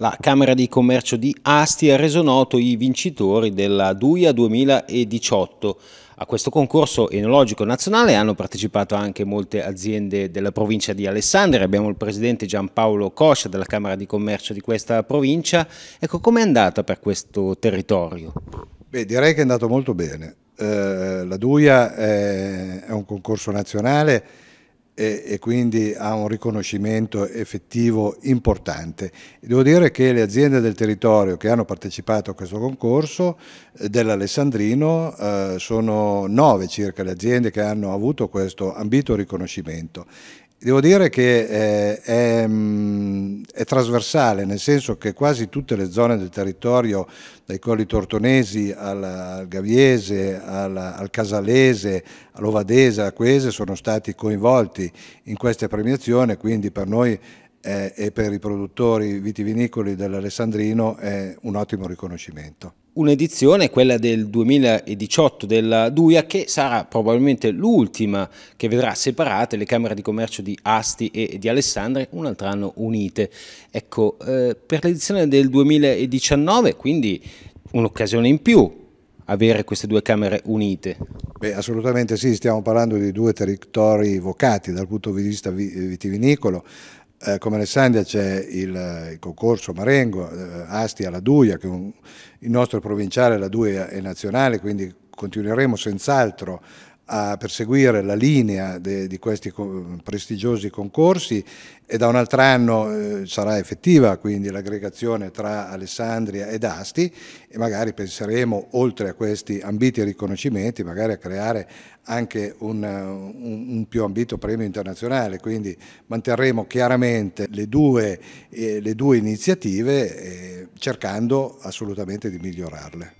La Camera di Commercio di Asti ha reso noto i vincitori della DUIA 2018. A questo concorso enologico nazionale hanno partecipato anche molte aziende della provincia di Alessandria. Abbiamo il presidente Giampaolo Coscia della Camera di Commercio di questa provincia. Ecco, com'è andata per questo territorio? Beh, direi che è andato molto bene. Eh, la DUIA è, è un concorso nazionale e, e, quindi ha un riconoscimento effettivo importante. Devo dire che le aziende del territorio che hanno partecipato a questo concorso eh, dell'Alessandrino eh, sono nove circa le aziende che hanno avuto questo ambito riconoscimento. Devo dire che eh, è, mm, è trasversale, nel senso che quasi tutte le zone del territorio, dai colli tortonesi al, al Gaviese, al, al, Casalese, all'Ovadese, a Quese, sono stati coinvolti in questa premiazione, quindi per noi eh, e per i produttori vitivinicoli dell'Alessandrino è un ottimo riconoscimento un'edizione, quella del 2018 della DUIA, che sarà probabilmente l'ultima che vedrà separate le Camere di Commercio di Asti e di Alessandria, un altro anno unite. Ecco, eh, per l'edizione del 2019, quindi un'occasione in più avere queste due Camere unite. Beh, assolutamente sì, stiamo parlando di due territori vocati dal punto di vista eh, vitivinicolo, eh, come Alessandria c'è il, il, concorso Marengo, eh, Asti alla Duia, che un, il nostro provinciale la Duia è nazionale, quindi continueremo senz'altro a perseguire la linea de, di questi co prestigiosi concorsi e da un altro anno eh, sarà effettiva quindi l'aggregazione tra Alessandria ed Asti e magari penseremo oltre a questi ambiti riconoscimenti magari a creare anche un, un, un più ambito premio internazionale quindi manterremo chiaramente le due, eh, le due iniziative eh, cercando assolutamente di migliorarle.